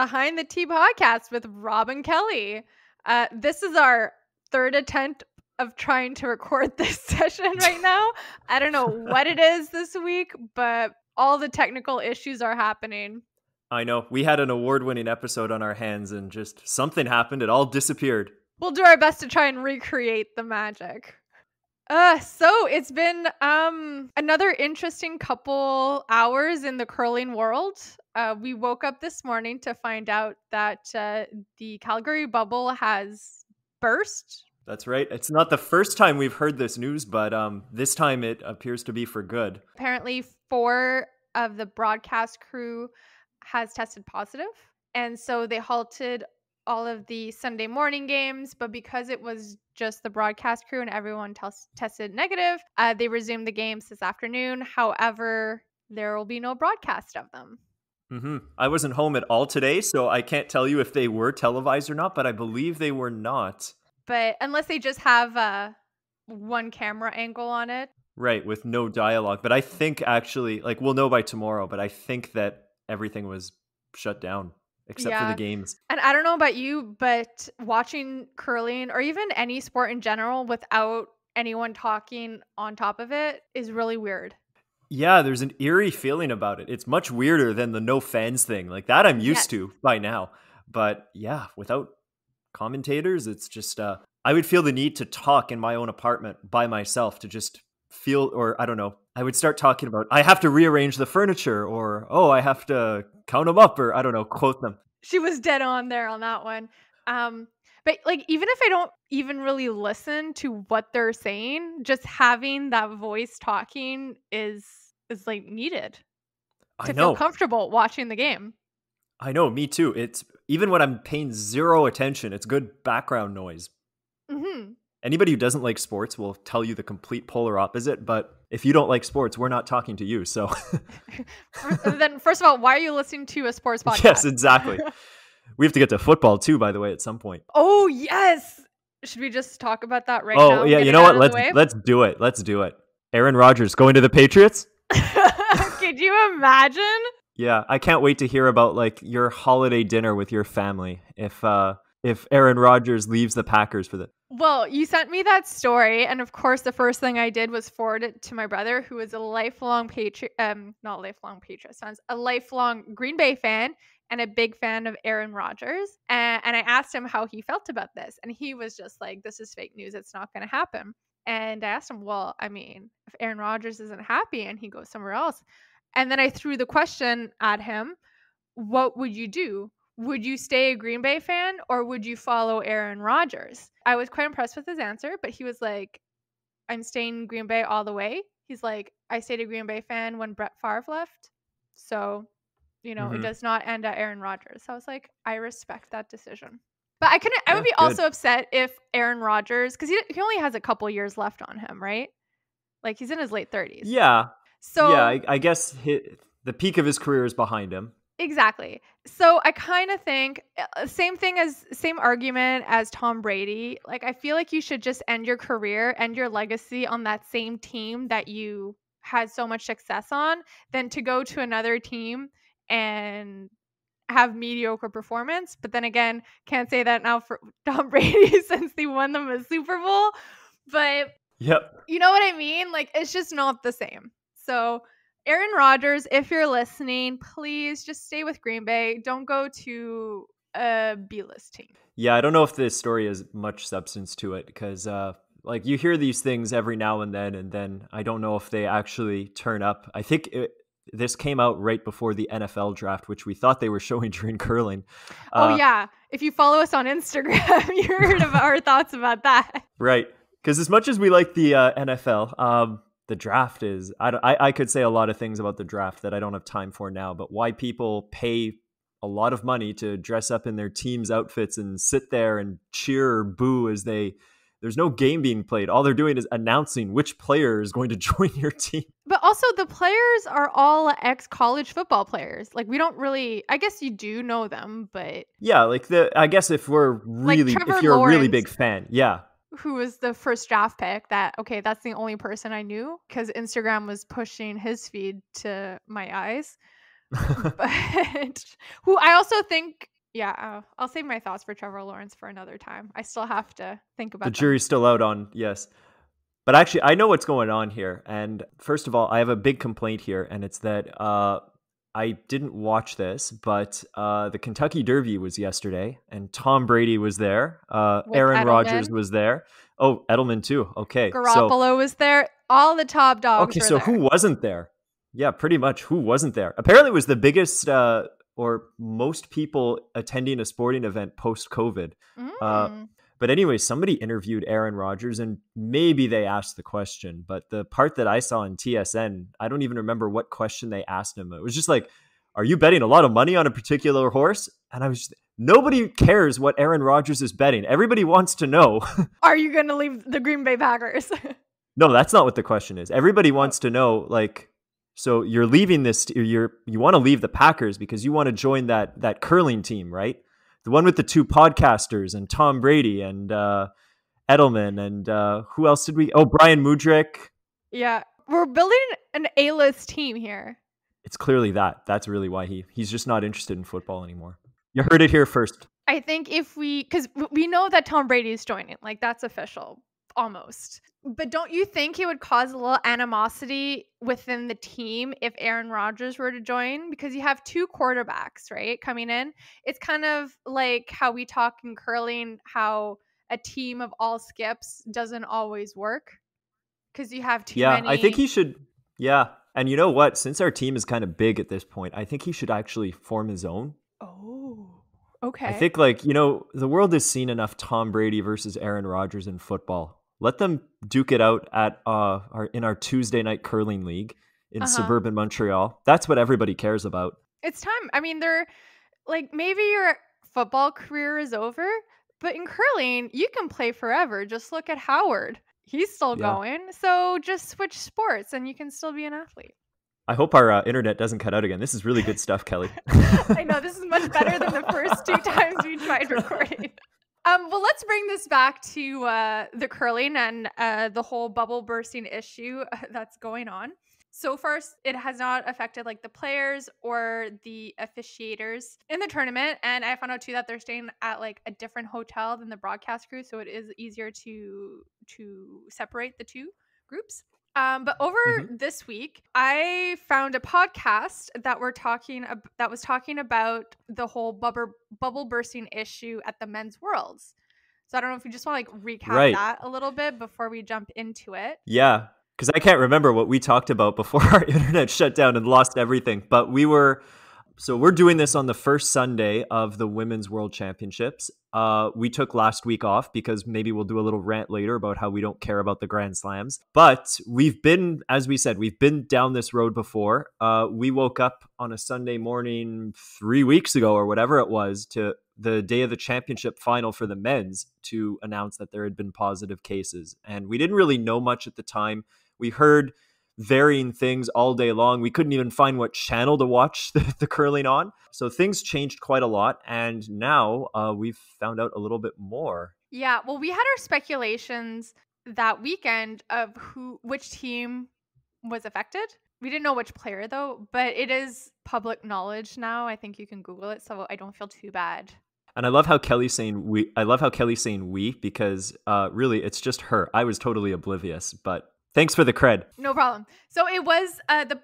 Behind the Tea podcast with Rob and Kelly. Uh, this is our third attempt of trying to record this session right now. I don't know what it is this week, but all the technical issues are happening. I know. We had an award winning episode on our hands and just something happened. It all disappeared. We'll do our best to try and recreate the magic. Uh, so it's been um, another interesting couple hours in the curling world. Uh, we woke up this morning to find out that uh, the Calgary bubble has burst. That's right. It's not the first time we've heard this news, but um, this time it appears to be for good. Apparently, four of the broadcast crew has tested positive, and so they halted all of the Sunday morning games, but because it was just the broadcast crew and everyone t- tested negative, uh, they resumed the games this afternoon. However, there will be no broadcast of them. Mm-hmm. I wasn't home at all today, so I can't tell you if they were televised or not, but I believe they were not. But unless they just have uh, one camera angle on it. Right, with no dialogue. But I think actually, like, we'll know by tomorrow, but I think that everything was shut down except yeah. for the games. And I don't know about you, but watching curling or even any sport in general without anyone talking on top of it is really weird. Yeah, there's an eerie feeling about it. It's much weirder than the no fans thing. Like that I'm used yes. to by now. But yeah, without commentators, it's just uh I would feel the need to talk in my own apartment by myself to just feel or i don't know i would start talking about i have to rearrange the furniture or oh i have to count them up or i don't know quote them she was dead on there on that one um but like even if i don't even really listen to what they're saying just having that voice talking is is like needed to feel comfortable watching the game i know me too it's even when i'm paying zero attention it's good background noise mm-hmm Anybody who doesn't like sports will tell you the complete polar opposite, but if you don't like sports, we're not talking to you. So then first of all, why are you listening to a sports podcast? Yes, exactly. we have to get to football too, by the way, at some point. Oh, yes. Should we just talk about that right oh, now? Oh, yeah, you know what? Let's let's do it. Let's do it. Aaron Rodgers going to the Patriots? Could you imagine? Yeah, I can't wait to hear about like your holiday dinner with your family if uh if Aaron Rodgers leaves the Packers for the well, you sent me that story, and of course, the first thing I did was forward it to my brother, who is a lifelong Patriot, um, not lifelong patriot, fans, a lifelong Green Bay fan, and a big fan of Aaron Rodgers. And, and I asked him how he felt about this, and he was just like, "This is fake news. It's not going to happen." And I asked him, "Well, I mean, if Aaron Rodgers isn't happy and he goes somewhere else," and then I threw the question at him, "What would you do? would you stay a Green Bay fan or would you follow Aaron Rodgers? I was quite impressed with his answer, but he was like, I'm staying Green Bay all the way. He's like, I stayed a Green Bay fan when Brett Favre left. So, you know, mm-hmm. it does not end at Aaron Rodgers. So I was like, I respect that decision. But I couldn't, I would be good. also upset if Aaron Rodgers, because he, he only has a couple years left on him, right? Like he's in his late 30s. Yeah. So, yeah, I, I guess the peak of his career is behind him. Exactly. So I kind of think eh, uh, same thing as same argument as Tom Brady. Like I feel like you should just end your career and your legacy on that same team that you had so much success on than to go to another team and have mediocre performance. But then again, can't say that now for Tom Brady since he won them a Super Bowl. But Yep. You know what I mean? Like it's just not the same. So Aaron Rodgers, if you're listening, please just stay with Green Bay. Don't go to a B list team. Yeah, I don't know if this story has much substance to it because, uh, like, you hear these things every now and then, and then I don't know if they actually turn up. I think it, this came out right before the NFL draft, which we thought they were showing during curling. Oh, uh, oh, yeah. If you follow us on Instagram, you heard of our thoughts about that. Right. Because as much as we like the uh, NFL, um, the draft is I, I, I could say a lot of things about the draft that i don't have time for now but why people pay a lot of money to dress up in their team's outfits and sit there and cheer or boo as they there's no game being played all they're doing is announcing which player is going to join your team but also the players are all ex college football players like we don't really i guess you do know them but yeah like the i guess if we're really like if you're Lawrence. a really big fan yeah who was the first draft pick that okay that's the only person i knew because instagram was pushing his feed to my eyes but who i also think yeah uh, i'll save my thoughts for trevor lawrence for another time i still have to think about the jury's still out on yes but actually i know what's going on here and first of all i have a big complaint here and it's that uh, I didn't watch this, but uh, the Kentucky Derby was yesterday, and Tom Brady was there. Uh, Aaron Rodgers was there. Oh, Edelman too. Okay, Garoppolo so, was there. All the top dogs. Okay, so there. who wasn't there? Yeah, pretty much. Who wasn't there? Apparently, was the biggest uh, or most people attending a sporting event post COVID. Uh, mm. But anyway, somebody interviewed Aaron Rodgers and maybe they asked the question, but the part that I saw in TSN, I don't even remember what question they asked him. It was just like, are you betting a lot of money on a particular horse? And I was just, nobody cares what Aaron Rodgers is betting. Everybody wants to know. Are you going to leave the Green Bay Packers? no, that's not what the question is. Everybody wants oh. to know like so you're leaving this you're you want to leave the Packers because you want to join that that curling team, right? the one with the two podcasters and Tom Brady and uh, Edelman and uh, who else did we? Oh, Brian Mudrick. Yeah, we're building an A-list team here. It's clearly that. That's really why he he's just not interested in football anymore. You heard it here first. I think if we, because we know that Tom Brady is joining, like that's official almost. But don't you think it would cause a little animosity within the team if Aaron Rodgers were to join? Because you have two quarterbacks, right, coming in. It's kind of like how we talk in curling, how a team of all skips doesn't always work because you have too yeah, many. Yeah, I think he should. Yeah. And you know what? Since our team is kind of big at this point, I think he should actually form his own. Oh. Okay. I think like, you know, the world has seen enough Tom Brady versus Aaron Rodgers in football let them duke it out at uh, our in our Tuesday night curling league in uh-huh. suburban Montreal. That's what everybody cares about. It's time. I mean, they're like maybe your football career is over, but in curling, you can play forever. Just look at Howard. He's still yeah. going. So just switch sports and you can still be an athlete. I hope our uh, internet doesn't cut out again. This is really good stuff, Kelly. I know this is much better than the first two times we tried recording. Um, well, let's bring this back to uh, the curling and uh, the whole bubble bursting issue uh, that's going on. So far, it has not affected like the players or the officiators in the tournament. And I found out too that they're staying at like a different hotel than the broadcast crew, so it is easier to to separate the two groups. Um, but over mm-hmm. this week, I found a podcast that were talking ab- that was talking about the whole bubble bubble bursting issue at the men's worlds. So I don't know if you just want to like recap right. that a little bit before we jump into it. Yeah, because I can't remember what we talked about before our internet shut down and lost everything. But we were so we're doing this on the first Sunday of the Women's World Championships. Uh, we took last week off because maybe we'll do a little rant later about how we don't care about the Grand Slams. But we've been, as we said, we've been down this road before. Uh, we woke up on a Sunday morning three weeks ago or whatever it was to the day of the championship final for the men's to announce that there had been positive cases. And we didn't really know much at the time. We heard varying things all day long. We couldn't even find what channel to watch the, the curling on. So things changed quite a lot. And now uh, we've found out a little bit more. Yeah. Well, we had our speculations that weekend of who, which team was affected. We didn't know which player though, but it is public knowledge now. I think you can Google it, so I don't feel too bad. And I love how Kelly's saying we. I love how Kelly's saying we because uh, really it's just her. I was totally oblivious, but Thanks for the cred. No problem. So it was uh, the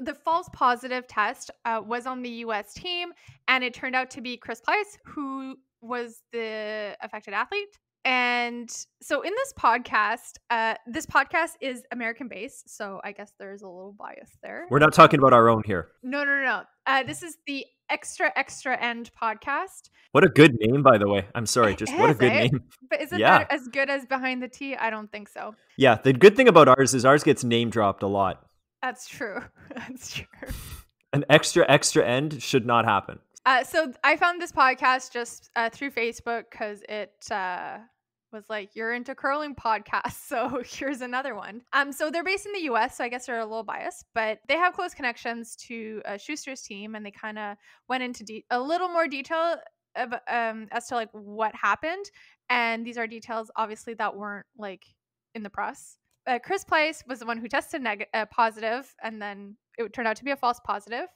the false positive test uh, was on the U.S. team, and it turned out to be Chris Pleiss, who was the affected athlete. And so in this podcast, uh, this podcast is American based, so I guess there's a little bias there. We're not talking about our own here. No, no, no. no. Uh, this is the Extra Extra End podcast. What a good name, by the way. I'm sorry, just is, what a good eh? name. But is not yeah. as good as Behind the Tea? I don't think so. Yeah, the good thing about ours is ours gets name dropped a lot. That's true. That's true. An extra extra end should not happen. Uh, so I found this podcast just uh, through Facebook because it uh, was like, "You're into curling podcasts, so here's another one." Um, so they're based in the U.S., so I guess they're a little biased, but they have close connections to uh, Schuster's team, and they kind of went into de- a little more detail of, um, as to like what happened. And these are details, obviously, that weren't like in the press. Uh, Chris Place was the one who tested neg- uh, positive, and then it turned out to be a false positive.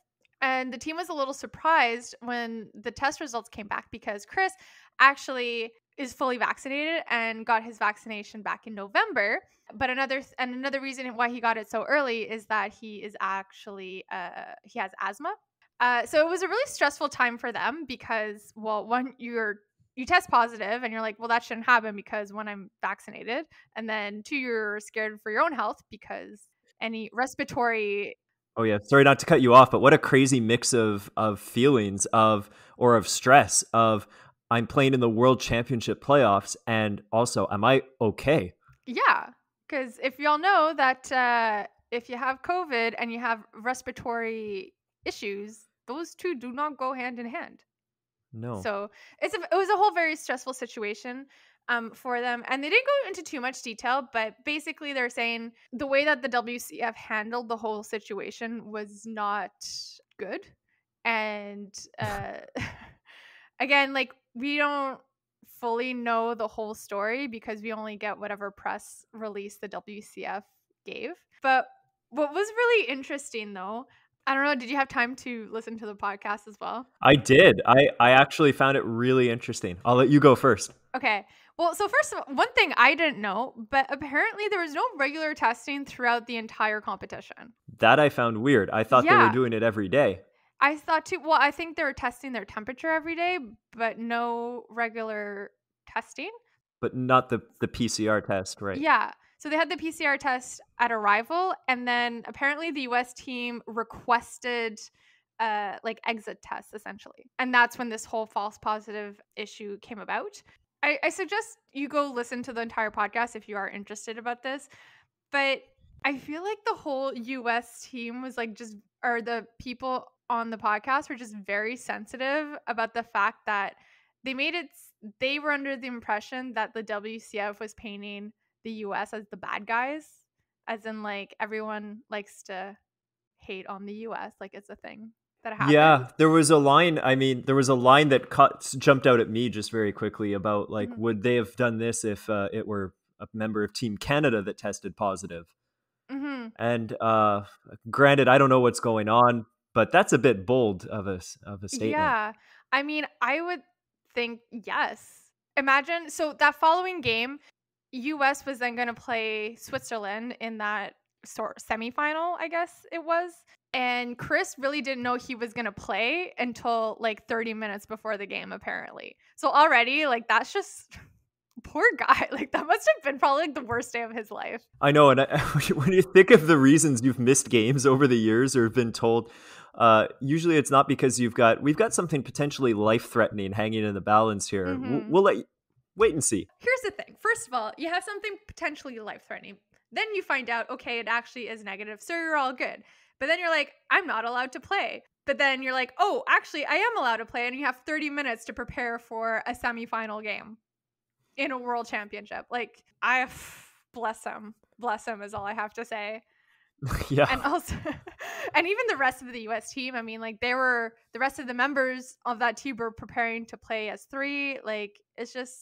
And the team was a little surprised when the test results came back because Chris actually is fully vaccinated and got his vaccination back in November. But another and another reason why he got it so early is that he is actually uh, he has asthma. Uh, so it was a really stressful time for them because well, one you're you test positive and you're like, well, that shouldn't happen because when I'm vaccinated, and then two, you're scared for your own health because any respiratory Oh yeah, sorry not to cut you off, but what a crazy mix of of feelings of or of stress of I'm playing in the World Championship playoffs, and also, am I okay? Yeah, because if y'all know that uh, if you have COVID and you have respiratory issues, those two do not go hand in hand. No. So it's a, it was a whole very stressful situation um, for them, and they didn't go into too much detail, but basically they're saying the way that the WCF handled the whole situation was not good, and. Uh, again, like we don't fully know the whole story because we only get whatever press release the WCF gave. But what was really interesting though, I don't know, did you have time to listen to the podcast as well? I did. I, I actually found it really interesting. I'll let you go first. Okay. Well, so first all, one thing I didn't know, but apparently there was no regular testing throughout the entire competition. That I found weird. I thought yeah. they were doing it every day. I saw too. Well, I think they were testing their temperature every day, but no regular testing. But not the the PCR test, right? Yeah. So they had the PCR test at arrival, and then apparently the U.S. team requested uh, like exit tests essentially, and that's when this whole false positive issue came about. I, I suggest you go listen to the entire podcast if you are interested about this, but I feel like the whole U.S. team was like just or the people on the podcast were just very sensitive about the fact that they made it they were under the impression that the WCF was painting the US as the bad guys as in like everyone likes to hate on the US like it's a thing that happens. Yeah, there was a line I mean there was a line that cut jumped out at me just very quickly about like mm-hmm. would they have done this if uh, it were a member of Team Canada that tested positive. Mm-hmm. And uh, granted, I don't know what's going on but that's a bit bold of a of a statement. Yeah, I mean, I would think yes. Imagine so that following game, U.S. was then going to play Switzerland in that sort semifinal, I guess it was. And Chris really didn't know he was going to play until like 30 minutes before the game, apparently. So already, like, that's just poor guy. Like that must have been probably like the worst day of his life. I know, and I, when you think of the reasons you've missed games over the years or been told, uh, usually it's not because you've got we've got something potentially life threatening hanging in the balance here. Mm-hmm. We'll, we'll, let you, wait and see. Here's the thing. First of all, you have something potentially life threatening. Then you find out, okay, it actually is negative, so you're all good. But then you're like, I'm not allowed to play. But then you're like, oh, actually, I am allowed to play, and you have 30 minutes to prepare for a semifinal game in a world championship. Like, I bless him, bless him is all I have to say. Yeah. And also, and even the rest of the U.S. team. I mean, like they were the rest of the members of that team were preparing to play as three. Like it's just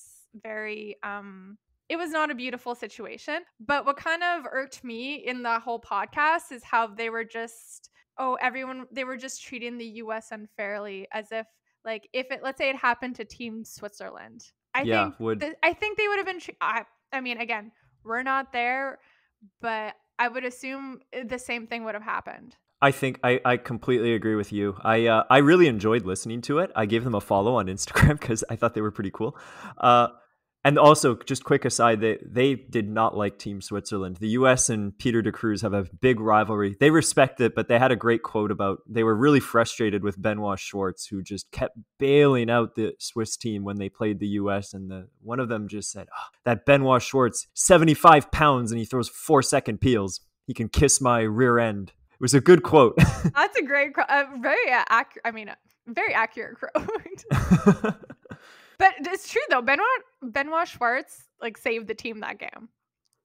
very. um it was not a beautiful situation. But what kind of irked me in the whole podcast is how they were just, oh, everyone, they were just treating the US unfairly as if, like, if it, let's say it happened to Team Switzerland. I yeah, think, would. The, I think they would have been, I, I mean, again, we're not there, but I would assume eh, the same thing would have happened. I think I, I completely agree with you. I uh, I really enjoyed listening to it. I gave them a follow on Instagram because I thought they were pretty cool. Uh, and also, just quick aside, they they did not like Team Switzerland. The U.S. and Peter de Cruz have a big rivalry. They respect it, but they had a great quote about they were really frustrated with Benoit Schwartz, who just kept bailing out the Swiss team when they played the U.S. And the one of them just said, oh, "That Benoit Schwartz, seventy five pounds, and he throws four second peels. He can kiss my rear end." was a good quote. That's a great, uh, very uh, accurate. I mean, uh, very accurate quote. but it's true though. Benoit Benoit Schwartz like saved the team that game.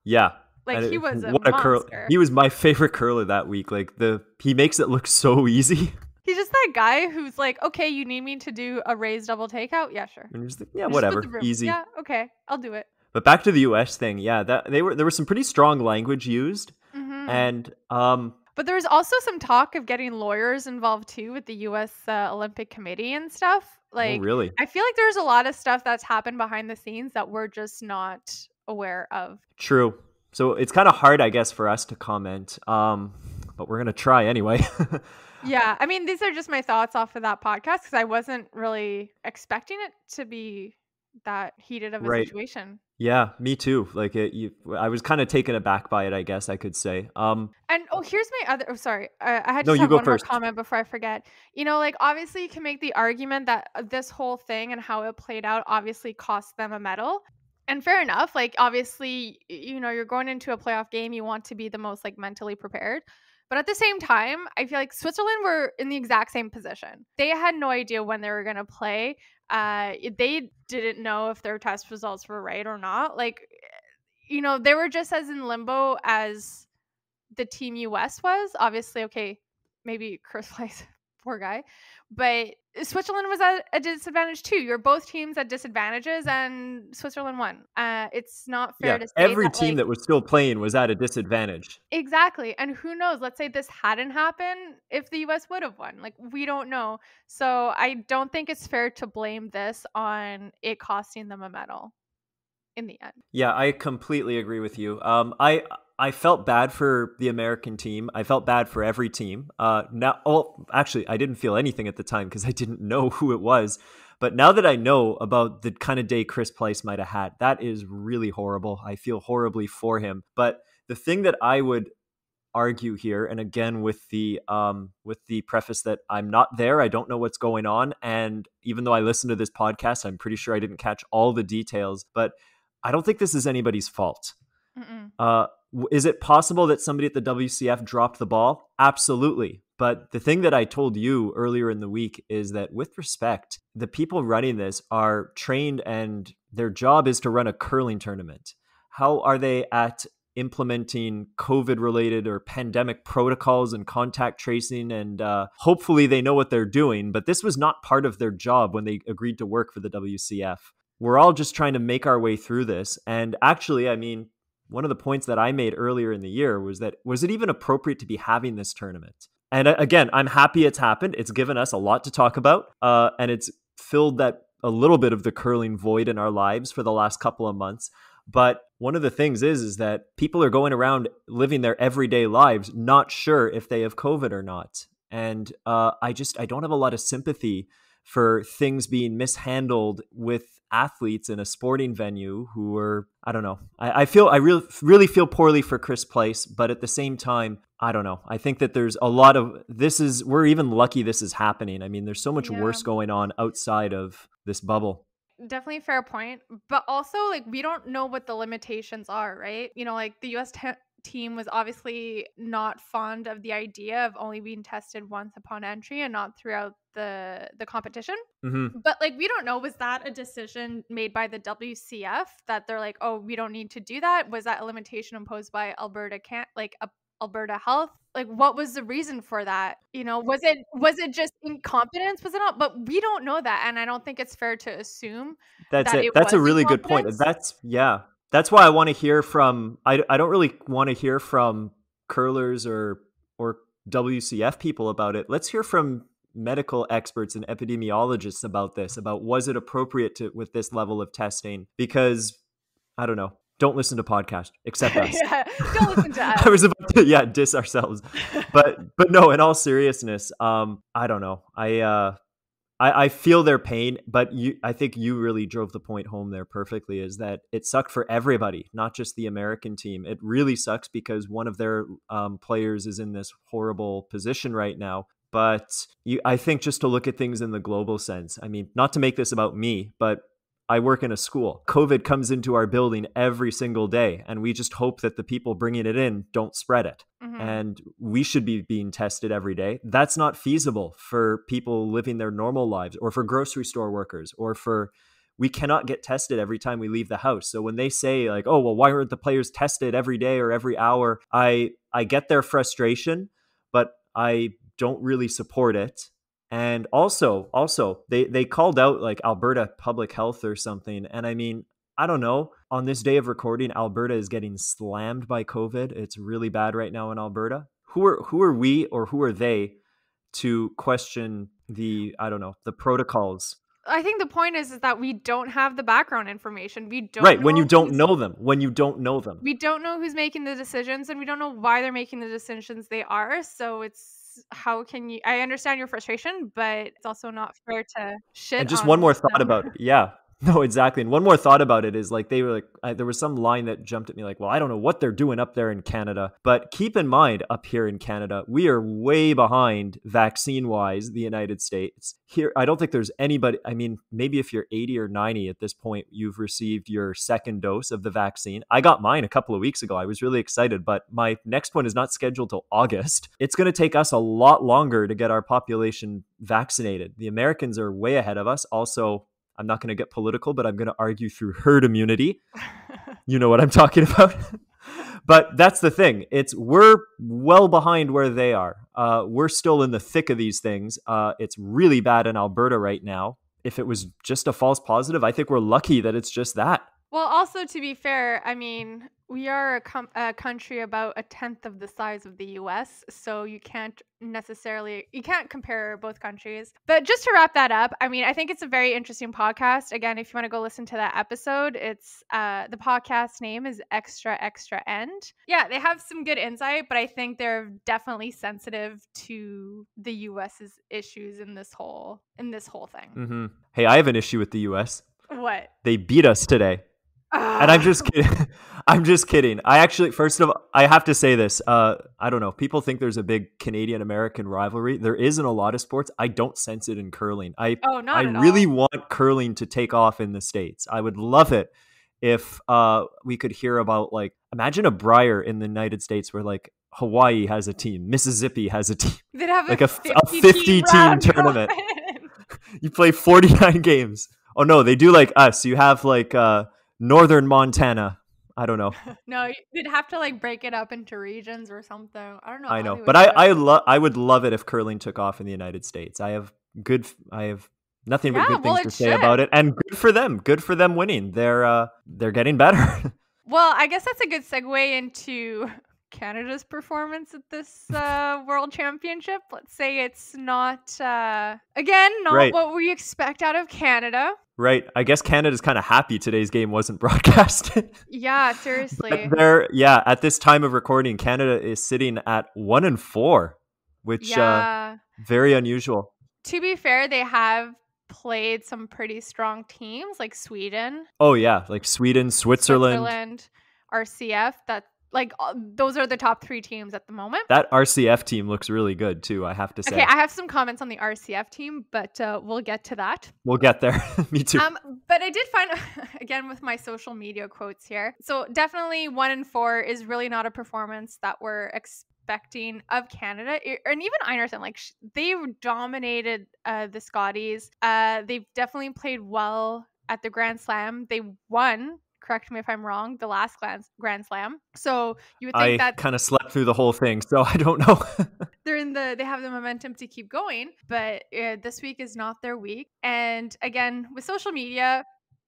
Yeah. Like he was a, what a curl. He was my favorite curler that week. Like the he makes it look so easy. He's just that guy who's like, okay, you need me to do a raised double takeout? Yeah, sure. And like, yeah, whatever, easy. Yeah, okay, I'll do it. But back to the U.S. thing, yeah, that they were there was some pretty strong language used, mm-hmm. and um, but there was also some talk of getting lawyers involved too with the U.S. Uh, Olympic Committee and stuff. Oh, like, oh, really? I feel like there's a lot of stuff that's happened behind the scenes that we're just not aware of. True. So it's kind of hard, I guess, for us to comment. Um, but we're gonna try anyway. yeah, I mean, these are just my thoughts off of that podcast because I wasn't really expecting it to be that heated of a right. situation. Yeah, me too. Like it, you, I was kind of taken aback by it. I guess I could say. Um, and oh, here's my other. Oh, sorry, uh, I had to no, have one first. more comment before I forget. You know, like obviously you can make the argument that uh, this whole thing and how it played out obviously cost them a medal. And fair enough. Like obviously, you know, you're going into a playoff game. You want to be the most like mentally prepared. But at the same time, I feel like Switzerland were in the exact same position. They had no idea when they were going to play uh, they didn't know if their test results were right or not. Like, eh, you know, they were just as in limbo as the Team US was. Obviously, okay, maybe Chris Weiss, poor guy, but Switzerland was at a disadvantage too. You're both teams at disadvantages, and Switzerland won. Uh, it's not fair yeah, to say every that, team like, that was still playing was at a disadvantage. Exactly, and who knows? Let's say this hadn't happened, if the U.S. would have won, like we don't know. So I don't think it's fair to blame this on it costing them a medal in the end. Yeah, I completely agree with you. Um, I I felt bad for the American team. I felt bad for every team. Uh, now, well, actually, I didn't feel anything at the time because I didn't know who it was. But now that I know about the kind of day Chris Place might have had, that is really horrible. I feel horribly for him. But the thing that I would argue here, and again with the um, with the preface that I'm not there, I don't know what's going on, and even though I listened to this podcast, I'm pretty sure I didn't catch all the details. But I don't think this is anybody's fault. Uh, is it possible that somebody at the WCF dropped the ball? Absolutely. But the thing that I told you earlier in the week is that, with respect, the people running this are trained and their job is to run a curling tournament. How are they at implementing COVID related or pandemic protocols and contact tracing. And uh, hopefully they know what they're doing. But this was not part of their job when they agreed to work for the WCF. We're all just trying to make our way through this. And actually, I mean, one of the points that I made earlier in the year was that was it even appropriate to be having this tournament? And uh, again, I'm happy it's happened. It's given us a lot to talk about, uh, and it's filled that a little bit of the curling void in our lives for the last couple of months. But one of the things is is that people are going around living their everyday lives, not sure if they have COVID or not. And uh, I just I don't have a lot of sympathy for things being mishandled with athletes in a sporting venue who were I don't know. I, I feel I really really feel poorly for Chris Place, but at the same time, I don't know. I think that there's a lot of this is we're even lucky this is happening. I mean, there's so much yeah. worse going on outside of this bubble definitely fair point but also like we don't know what the limitations are right you know like the us team was obviously not fond of the idea of only being tested once upon entry and not throughout the the competition. Mm-hmm. But like we don't know was that a decision made by the WCF that they're like, "Oh, we don't need to do that?" Was that a limitation imposed by Alberta can like a Alberta Health? Like what was the reason for that? You know, was it was it just incompetence? Was it not? But we don't know that and I don't think it's fair to assume That's that it. it That's a really good point. That's yeah that's why I want to hear from. I I don't really want to hear from curlers or or WCF people about it. Let's hear from medical experts and epidemiologists about this. About was it appropriate to with this level of testing? Because I don't know. Don't listen to podcast except us. yeah, don't listen to us. I was about to yeah diss ourselves, but but no. In all seriousness, um, I don't know. I uh, I, I feel their pain, but you, I think you really drove the point home there perfectly. Is that it sucked for everybody, not just the American team. It really sucks because one of their um, players is in this horrible position right now. But you, I think just to look at things in the global sense. I mean, not to make this about me, but I work in a school. COVID comes into our building every single day, and we just hope that the people bringing it in don't spread it. Mm-hmm. And we should be being tested every day. That's not feasible for people living their normal lives or for grocery store workers or for. We cannot get tested every time we leave the house. So when they say like, "Oh, well, why aren't the players tested every day or every hour?" I I get their frustration, but I don't really support it and also, also they they called out like Alberta Public Health or something. And I mean, I don't know. On this day of recording, Alberta is getting slammed by COVID. It's really bad right now in Alberta. Who are who are we or who are they to question the I don't know the protocols I think the point is is that we don't have the background information. We don't right when you don't know them. When you don't know them, we don't know who's making the decisions, and we don't know why they're making the decisions they are. So it's how can you? I understand your frustration, but it's also not fair to shit. And just on one more them. thought about yeah, No, exactly. And one more thought about it is like they were like, I, there was some line that jumped at me like, well, I don't know what they're doing up there in Canada. But keep in mind, up here in Canada, we are way behind vaccine wise the United States. Here, I don't think there's anybody. I mean, maybe if you're 80 or 90 at this point, you've received your second dose of the vaccine. I got mine a couple of weeks ago. I was really excited, but my next one is not scheduled till August. It's going to take us a lot longer to get our population vaccinated. The Americans are way ahead of us. Also, I'm not going to get political, but I'm going to argue through herd immunity. you know what I'm talking about. but that's the thing. It's we're well behind where they are. Uh, we're still in the thick of these things. Uh, it's really bad in Alberta right now. If it was just a false positive, I think we're lucky that it's just that. Well, also to be fair, I mean, we are a, com- a, country about a tenth of the size of the US, so you can't necessarily you can't compare both countries. But just to wrap that up, I mean, I think it's a very interesting podcast. Again, if you want to go listen to that episode, it's uh, the podcast name is Extra Extra End. Yeah, they have some good insight, but I think they're definitely sensitive to the US's issues in this whole in this whole thing. hmm Hey, I have an issue with the US. What? They beat us today and I'm just ah. kidding. I'm just kidding. I actually, first of all, I have to say this. Uh, I don't know. People think there's a big Canadian American rivalry. There is in a lot of sports. I don't sense it in curling. I oh, not I really all. want curling to take off in the states. I would love it if uh, we could hear about like imagine a briar in the United States where like Hawaii has a team, Mississippi has a team, They'd have like a, 50, a 50 team, team tournament. you play 49 games. Oh no, they do like us. You have like. Uh, northern Montana. I don't know. no, you'd have to like break it up into regions or something. I don't know. I know, but I I love I would love it if curling took off in the United States. I have good I have nothing yeah, but good well, things to say about it and good for them. Good for them winning. They're uh they're getting better. well, I guess that's a good segue into Canada's performance at this uh, World Championship. Let's say it's not uh, again not right. what we expect out of Canada, Right. I guess Canada's kind of happy today's game wasn't broadcasted. yeah, seriously. There, yeah, at this time of recording, Canada is sitting at one and four, which uh, yeah. uh, very unusual. To be fair, they have played some pretty strong teams like Sweden. Oh yeah, like Sweden, Switzerland, Switzerland RCF. That like uh, those are the top three teams at the moment. That RCF team looks really good too. I have to say. Okay, I have some comments on the RCF team, but uh, we'll get to that. We'll get there. Me too. Um, but I did find again with my social media quotes here. So definitely one in four is really not a performance that we're expecting of Canada and even Einerson. Like they dominated uh, the Scotties. Uh, they've definitely played well at the Grand Slam. They won correct me if I'm wrong, the last Grand Slam. So you would think I that kind of slept through the whole thing, so I don't know. they're in the they have the momentum to keep going, but uh, this week is not their week. And again, with social media,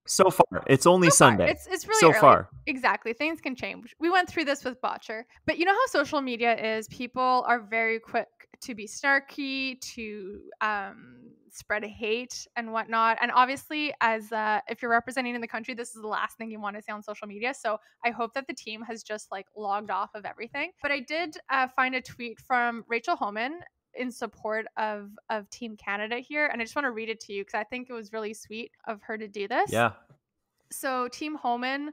so far, it's only so Sunday. Far. It's, it's really so early. far. Exactly. Things can change. We went through this with Botcher, but you know how social media is. People are very quick to be snarky, to um, spread hate and whatnot. And obviously, as uh, if you're representing in the country, this is the last thing you want to say on social media. So I hope that the team has just like logged off of everything. But I did uh, find a tweet from Rachel Holman in support of of Team Canada here, and I just want to read it to you because I think it was really sweet of her to do this. Yeah. So Team Holman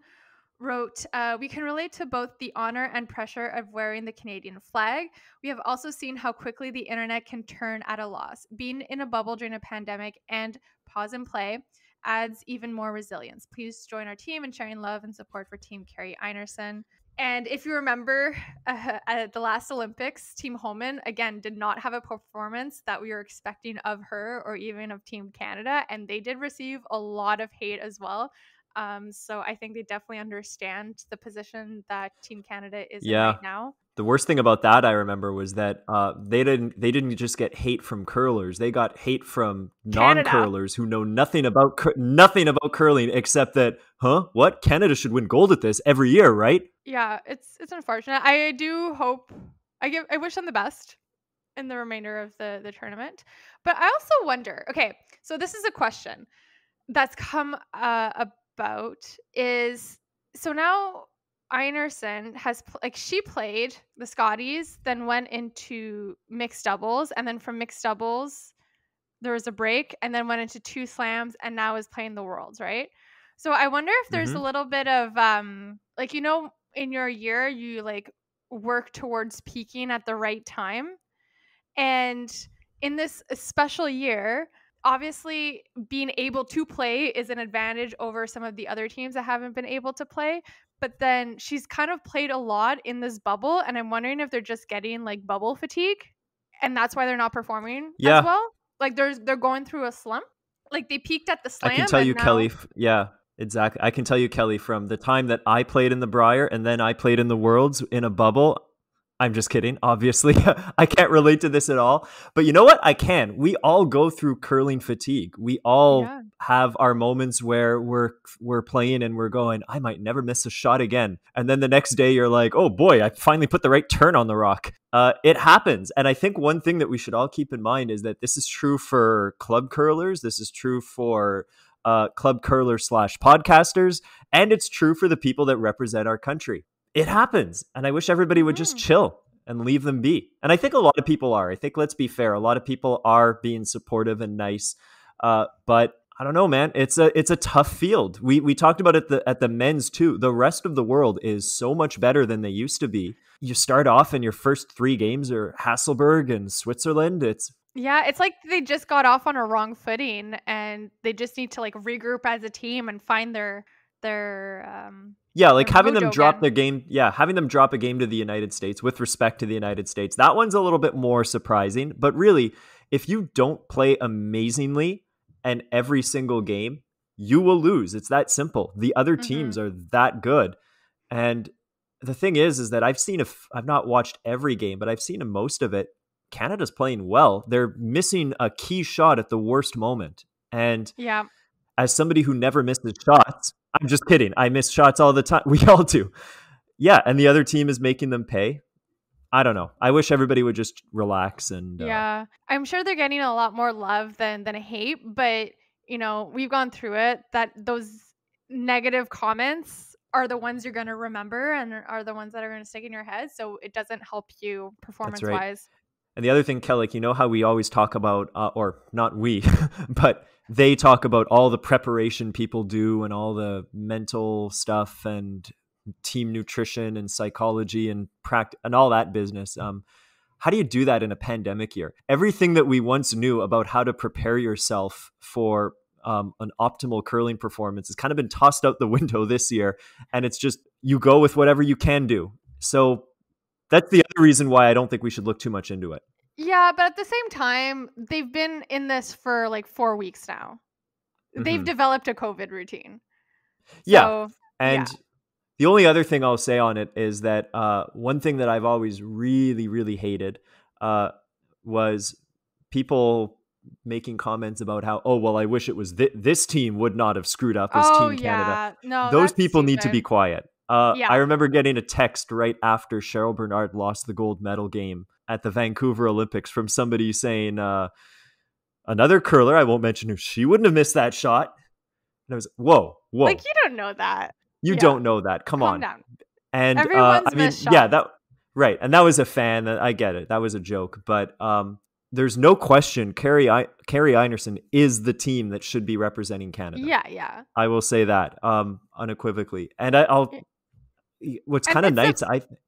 wrote, uh, We can relate to both the honor and pressure of wearing the Canadian flag. We have also seen how quickly the internet can turn at a loss. Being in a bubble during a pandemic and pause and play adds even more resilience. Please join our team in sharing love and support for Team Carrie Einerson. And if you remember uh, at the last Olympics, Team Holman again did not have a performance that we were expecting of her or even of Team Canada. And they did receive a lot of hate as well. Um, so I think they definitely understand the position that Team Canada is yeah. in right now. The worst thing about that I remember was that uh, they didn't they didn't just get hate from curlers; they got hate from non curlers who know nothing about cur- nothing about curling except that, huh? What Canada should win gold at this every year, right? Yeah, it's it's unfortunate. I do hope I give I wish them the best in the remainder of the the tournament, but I also wonder. Okay, so this is a question that's come uh, about is so now Einerson has like she played the Scotties, then went into mixed doubles, and then from mixed doubles there was a break, and then went into two slams, and now is playing the worlds, right? So I wonder if there's mm-hmm. a little bit of um like you know in your year you like work towards peaking at the right time, and in this special year obviously being able to play is an advantage over some of the other teams that haven't been able to play but then she's kind of played a lot in this bubble and i'm wondering if they're just getting like bubble fatigue and that's why they're not performing yeah. as well like there's they're going through a slump like they peaked at the slam i can tell you now... kelly yeah exactly i can tell you kelly from the time that i played in the briar and then i played in the worlds in a bubble I'm just kidding. Obviously, I can't relate to this at all. But you know what? I can. We all go through curling fatigue. We all yeah. have our moments where we're we're playing and we're going, I might never miss a shot again. And then the next day you're like, oh boy, I finally put the right turn on the rock. Uh, it happens. And I think one thing that we should all keep in mind is that this is true for club curlers. This is true for uh, club curler slash podcasters, and it's true for the people that represent our country it happens. And I wish everybody would just hmm. chill and leave them be. And I think a lot of people are. I think, let's be fair, a lot of people are being supportive and nice. Uh, but I don't know, man. It's a it's a tough field. We we talked about it the, at the men's too. The rest of the world is so much better than they used to be. You start off in your first three games are Hasselberg and Switzerland. It's yeah, it's like they just got off on a wrong footing, and they just need to like regroup as a team and find their their um yeah, like having them drop again. their game. Yeah, having them drop a game to the United States with respect to the United States. That one's a little bit more surprising. But really, if you don't play amazingly and every single game, you will lose. It's that simple. The other teams mm-hmm. are that good. And the thing is, is that I've seen, if I've not watched every game, but I've seen most of it. Canada's playing well. They're missing a key shot at the worst moment. And yeah as somebody who never misses shots, I'm just kidding. I miss shots all the time. We all do. Yeah, and the other team is making them pay. I don't know. I wish everybody would just relax and uh... Yeah. I'm sure they're getting a lot more love than than hate, but you know, we've gone through it that those negative comments are the ones you're going to remember and are the ones that are going to stick in your head, so it doesn't help you performance-wise. And the other thing, Kelly, you know how we always talk about, uh, or not we, but they talk about all the preparation people do and all the mental stuff and team nutrition and psychology and practice and all that business. Um, how do you do that in a pandemic year? Everything that we once knew about how to prepare yourself for um, an optimal curling performance has kind of been tossed out the window this year. And it's just you go with whatever you can do. So that's the other reason why I don't think we should look too much into it. Yeah, but at the same time, they've been in this for like four weeks now. Mm-hmm. They've developed a COVID routine. Yeah. and yeah. the only other thing I'll say on it is that uh, one thing that I've always really, really hated uh, was people making comments about how oh well I wish it was th- this team would not have screwed up as oh, Team Canada. Yeah. No, those people need to be quiet. Uh, yeah. I remember getting a text right after Cheryl Bernard lost the gold medal game at the Vancouver Olympics from somebody saying, uh, another curler, I won't mention who, she wouldn't have missed that shot. And I was, whoa, whoa. Like, you don't know that. You yeah. don't know that. Come Calm on. Down. And uh, I mean, yeah, that, right. And that was a fan. Uh, I get it. That was a joke. But um, there's no question Carrie, I- Carrie Einerson is the team that should be representing Canada. Yeah, yeah. I will say that um, unequivocally. And I, will eh what's kind of nice, a, I think.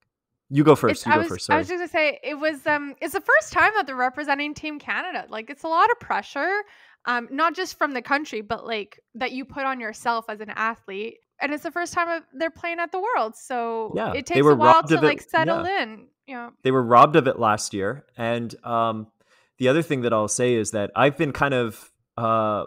You go first. You go was, first. Sorry. I was just gonna say it was um it's the first time that they're representing Team Canada. Like it's a lot of pressure, um, not just from the country, but like that you put on yourself as an athlete. And it's the first time they're playing at the world, so yeah, it takes a while to like settle yeah. in. Yeah, they were robbed of it last year, and um, the other thing that I'll say is that I've been kind of uh, I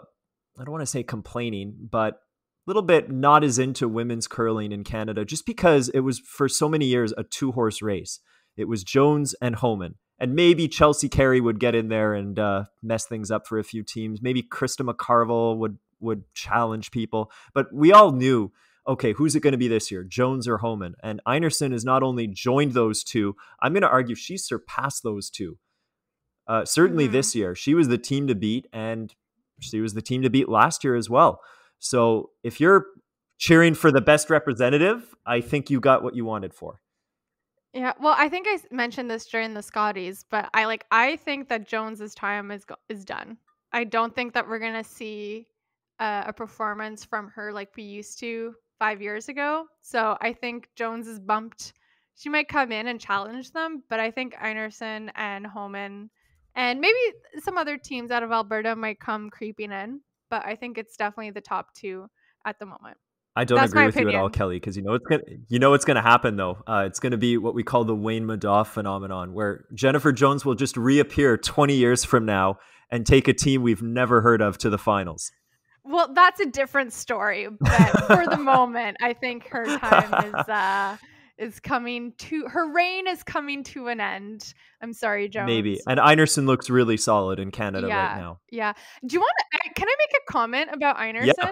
don't want to say complaining, but little bit not as into women's curling in Canada just because it was for so many years a two horse race. It was Jones and Homan. And maybe Chelsea Carey would get in there and uh, mess things up for a few teams. Maybe Krista McCarville would would challenge people. But we all knew, okay, who's it going to be this year, Jones or Homan? And Einerson has not only joined those two, I'm going to argue she surpassed those two. Uh, certainly mm-hmm. this year, she was the team to beat, and she was the team to beat last year as well. So if you're cheering for the best representative, I think you got what you wanted for. Yeah, well, I think I mentioned this during the Scotties, but I like I think that Jones's time is is done. I don't think that we're gonna see uh, a performance from her like we used to five years ago. So I think Jones is bumped. She might come in and challenge them, but I think Einerson and Holman and maybe some other teams out of Alberta might come creeping in but I think it's definitely the top two at the moment. I don't That's agree with opinion. you at all, Kelly, because you know it's gonna you know it's gonna happen though. Uh, it's gonna be what we call the Wayne Madoff phenomenon, where Jennifer Jones will just reappear 20 years from now and take a team we've never heard of to the finals. Well, that's a different story, but for the moment, I think her time is uh, is coming to her reign is coming to an end. I'm sorry, Jones. Maybe. And Einerson looks really solid in Canada yeah, right now. Yeah. Do you want to can I make a comment about Einerson? Yeah.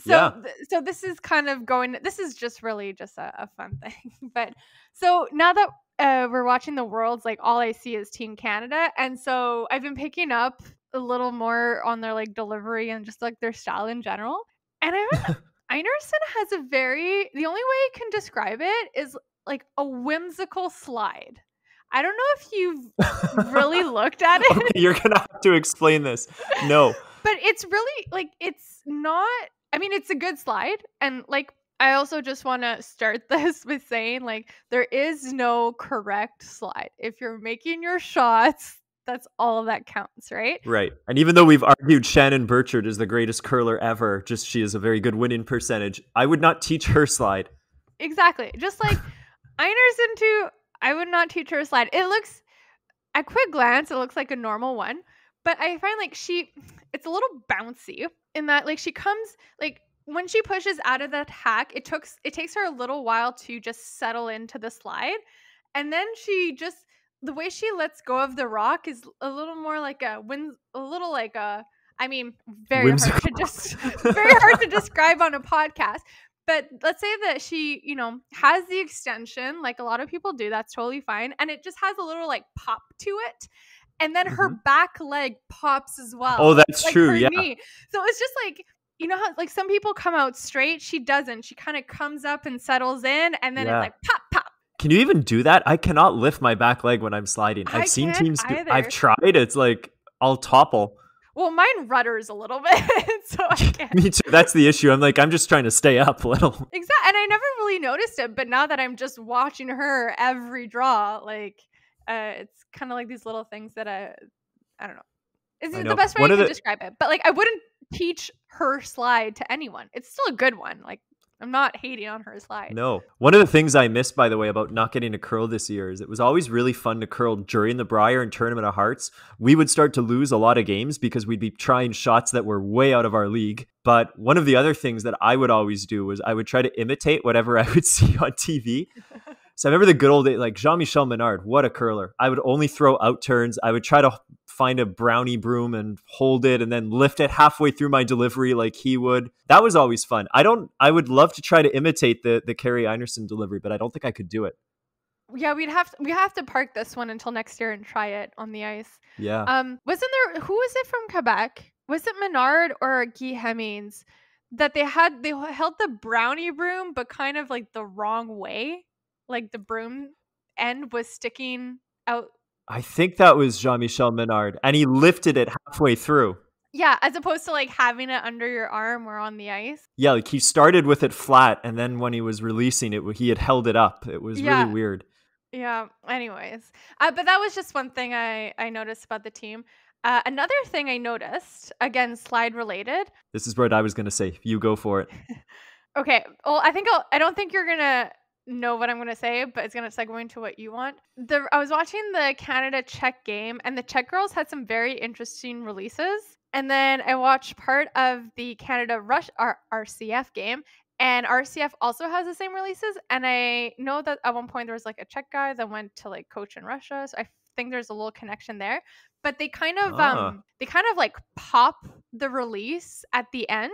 So, yeah. th- so this is kind of going. This is just really just a, a fun thing. But so now that uh, we're watching the worlds, like all I see is Team Canada, and so I've been picking up a little more on their like delivery and just like their style in general. And I Einerson has a very the only way I can describe it is like a whimsical slide. I don't know if you've really looked at it. Okay, you're gonna have to explain this. No, but it's really like it's not I mean it's a good slide and like I also just want to start this with saying like there is no correct slide. If you're making your shots, that's all that counts, right? Right. And even though we've argued Shannon Burchard is the greatest curler ever, just she is a very good winning percentage. I would not teach her slide. Exactly. Just like Einer's into I would not teach her slide. It looks a quick glance, it looks like a normal one, but I find like she, it's a little bouncy in that like she comes like when she pushes out of that hack, it took it takes her a little while to just settle into the slide, and then she just the way she lets go of the rock is a little more like a win, a little like a. I mean, very Whimsical. hard to just very hard to describe on a podcast. But let's say that she, you know, has the extension, like a lot of people do. That's totally fine, and it just has a little like pop to it, and then her mm-hmm. back leg pops as well. Oh, that's like true. yeah. Knee. So it's just like you know how like some people come out straight, she doesn't. She kind of comes up and settles in, and then yeah. it's like pop pop. Can you even do that? I cannot lift my back leg when I'm sliding. I've I seen teams. Do, I've tried. It's like I'll topple. Well, mine rudders a little bit, so I can't. Me too. That's the issue. I'm like, I'm just trying to stay up a little. Exactly. And I never really noticed it, but now that I'm just watching her every draw, like uh, it's kind of like these little things that I, uh, I don't know. Is the best way to the... describe it? But like, I wouldn't teach her slide to anyone. It's still a good one. Like, I'm not hating on her slide. No. One of the things I missed, by the way, about not getting to curl this year is it was always really fun to curl during the Briar and Tournament of Hearts. We would start to lose a lot of games because we'd be trying shots that were way out of our league. But one of the other things that I would always do was I would try to imitate whatever I would see on TV. So I remember the good old days, like Jean Michel Menard, what a curler. I would only throw out turns. I would try to find a brownie broom and hold it and then lift it halfway through my delivery like he would. That was always fun. I don't I would love to try to imitate the the Kerry Einerson delivery, but I don't think I could do it. Yeah, we'd have to, we have to park this one until next year and try it on the ice. Yeah. Um wasn't there who was it from Quebec? Was it Menard or Guy Hemmings that they had they held the brownie broom but kind of like the wrong way? like the broom end was sticking out. I think that was Jean Michel Menard, and he lifted it halfway through. Yeah, as opposed to like having it under your arm or on the ice. Yeah, like he started with it flat, and then when he was releasing it, he had held it up. It was yeah. really weird. Yeah. Anyways, uh, but that was just one thing I I noticed about the team. Uh, another thing I noticed, again, slide related. This is what I was going to say. You go for it. okay. Well, I think I'll, I don't think you're going to know what I'm going to say, but it's going to segue into what you want. The I was watching the Canada Czech game, and the Czech girls had some very interesting releases. And then I watched part of the Canada Rush R- RCF game, and RCF also has the same releases. And I know that at one point there was like a Czech guy that went to like coach in Russia, so I think there's a little connection there. But they kind of ah. um they kind of like pop the release at the end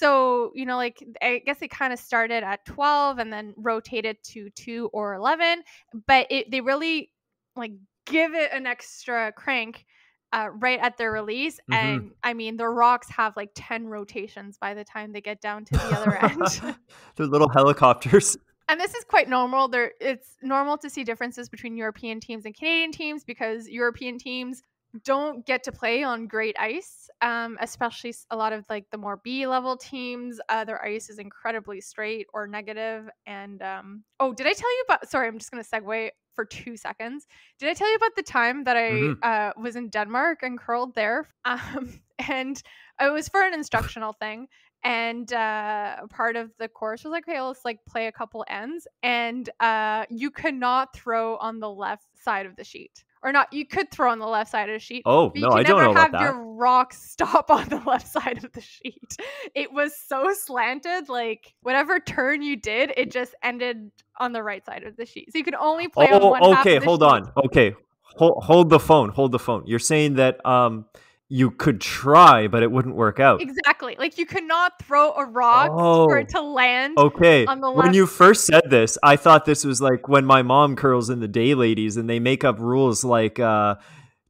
so you know like i guess it kind of started at 12 and then rotated to 2 or 11 but it, they really like give it an extra crank uh, right at their release. Mm-hmm. And I mean, the rocks have like 10 rotations by the time they get down to the other end. They're little helicopters. And this is quite normal. There, it's normal to see differences between European teams and Canadian teams because European teams don't get to play on great ice, um, especially a lot of like the more B level teams. Uh, their ice is incredibly straight or negative. And um, oh, did I tell you about? Sorry, I'm just going to segue for two seconds. Did I tell you about the time that I mm-hmm. uh, was in Denmark and curled there? Um, and it was for an instructional thing. And uh, part of the course was like, okay, let's like play a couple ends. And uh, you cannot throw on the left side of the sheet or not you could throw on the left side of the sheet oh no i don't know have your rock stop on the left side of the sheet it was so slanted like whatever turn you did it just ended on the right side of the sheet so you can only play oh, on one okay hold sheet. on okay hold, hold the phone hold the phone you're saying that um you could try, but it wouldn't work out. Exactly. Like you cannot throw a rock oh, for it oh. to land. Okay. When you first said this, I thought this was like when my mom curls in the day ladies and they make up rules like uh,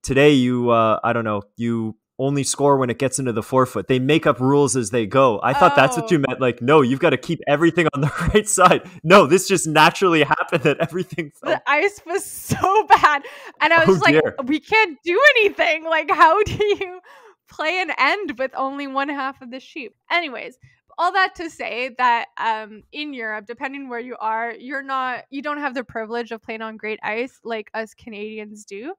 today you uh, I don't know, you only score when it gets into the forefoot. They make up rules as they go. I thought oh. that's what you oh. meant. Like, no, you've got to keep everything on the right side. No, this just naturally happened that everything. Fell. The ice was so bad, and I oh, was oh, like, we can't do anything. Like, how do you play an end with only one half of the sheep? Anyways, all that to say that um, in Europe, depending where you are, you're not you don't have the privilege of playing on great ice like us Canadians do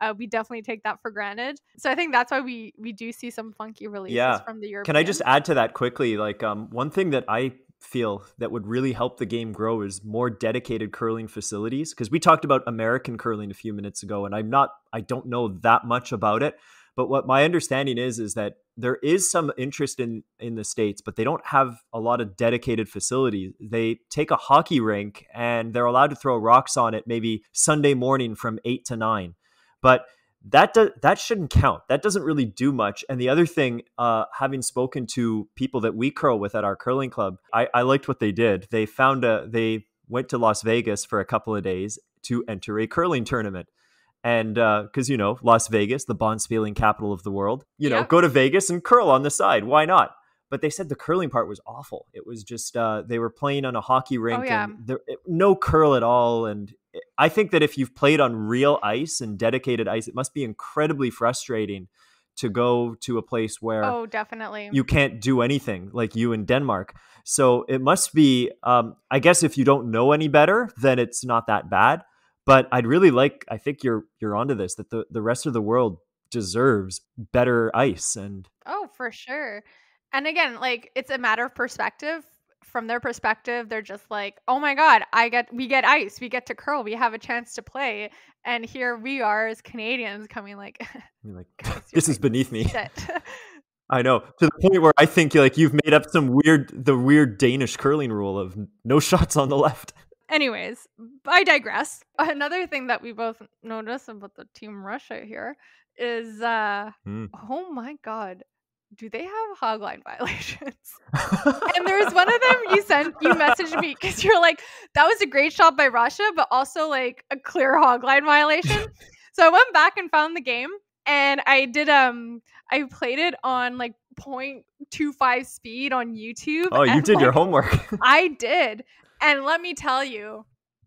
uh, we definitely take that for granted. So I think that's why we we do see some funky releases yeah. from the European. Can I just add to that quickly? Like um, one thing that I feel that would really help the game grow is more dedicated curling facilities because we talked about American curling a few minutes ago, and I'm not I don't know that much about it. But what my understanding is is that there is some interest in in the states, but they don't have a lot of dedicated facilities. They take a hockey rink and they're allowed to throw rocks on it maybe Sunday morning from eight to nine. But that do, that shouldn't count. That doesn't really do much. And the other thing, uh, having spoken to people that we curl with at our curling club, I, I liked what they did. They found a they went to Las Vegas for a couple of days to enter a curling tournament. And because, uh, you know, Las Vegas, the bond spieling capital of the world, you know, go to Vegas and curl on the side. Why not? but they said the curling part was awful. It was just uh, they were playing on a hockey oh, rink oh, yeah. and there, it, no curl at all. And I think that if you've played on real ice and dedicated ice, it must be incredibly frustrating to go to a place where oh definitely you can't do anything like you in denmark so it must be um, i guess if you don't know any better then it's not that bad but i'd really like i think you're you're onto this that the, the rest of the world deserves better ice and oh for sure and again, like it's a matter of perspective. From their perspective, they're just like, "Oh my god, I get we get ice, we get to curl, we have a chance to play." And here we are as Canadians coming like, like "This is beneath me." I know to the point where I think like you've made up some weird the weird Danish curling rule of no shots on the left. Anyways, I digress. Another thing that we both notice about the team Russia here is uh mm. oh my god, do they have hog line violations? and there was one of them you sent, you messaged me because you're like, that was a great shot by Russia, but also like a clear hog line violation. so I went back and found the game and I did, um, I played it on like 0.25 speed on YouTube. Oh, you did like, your homework. I did. And let me tell you,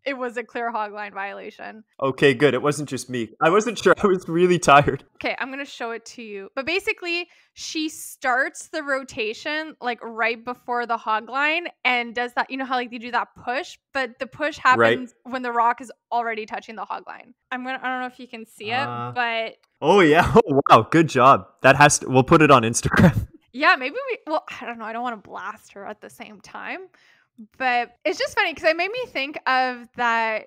it was a clear hog line violation. Okay, good. It wasn't just me. I wasn't sure. I was really tired. Okay, I'm going to show it to you. But basically, she starts the rotation like right before the hog line and does that. You know how like they do that push, but the push happens right. when the rock is already touching the hog line. I'm going to, I don't know if you can see it, uh, but. Oh, yeah. Oh, wow. Good job. That has to, we'll put it on Instagram. Yeah, maybe we. Well, I don't know. I don't want to blast her at the same time, but it's just funny because it made me think of that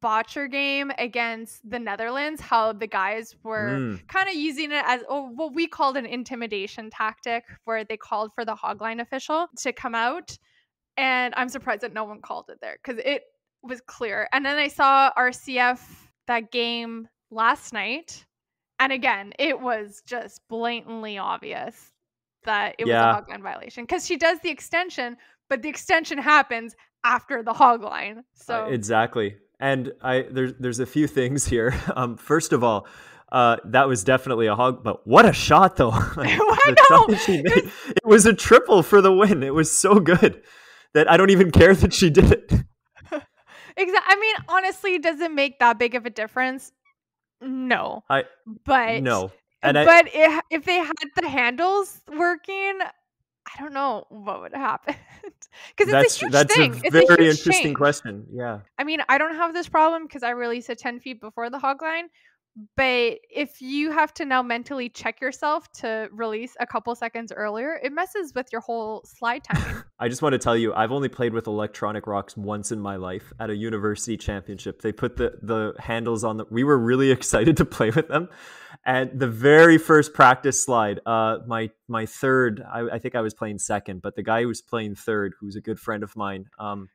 botcher game against the Netherlands, how the guys were mm. kind of using it as oh, what we called an intimidation tactic, where they called for the hogline official to come out. And I'm surprised that no one called it there because it was clear. And then I saw RCF that game last night. And again, it was just blatantly obvious that it yeah. was a hogline violation because she does the extension but the extension happens after the hog line. So uh, exactly. And I there's there's a few things here. Um, first of all, uh, that was definitely a hog, but what a shot though! like, it was a triple for the win. It was so good that I don't even care that she did it. exactly. I mean, honestly, does it make that big of a difference? No. I but no. And but I, if, if they had the handles working, I don't know what would happen because it's that's, a huge that's thing. a very a interesting question. Yeah. I mean, I don't have this problem because I release it 10 feet before the hog line. But if you have to now mentally check yourself to release a couple seconds earlier, it messes with your whole slide time. I just want to tell you, I've only played with electronic rocks once in my life at a university championship. They put the the handles on the. We were really excited to play with them, at the very first practice slide, uh, my my third, I, I, think I was playing second, but the guy who was playing third, who's a good friend of mine, um,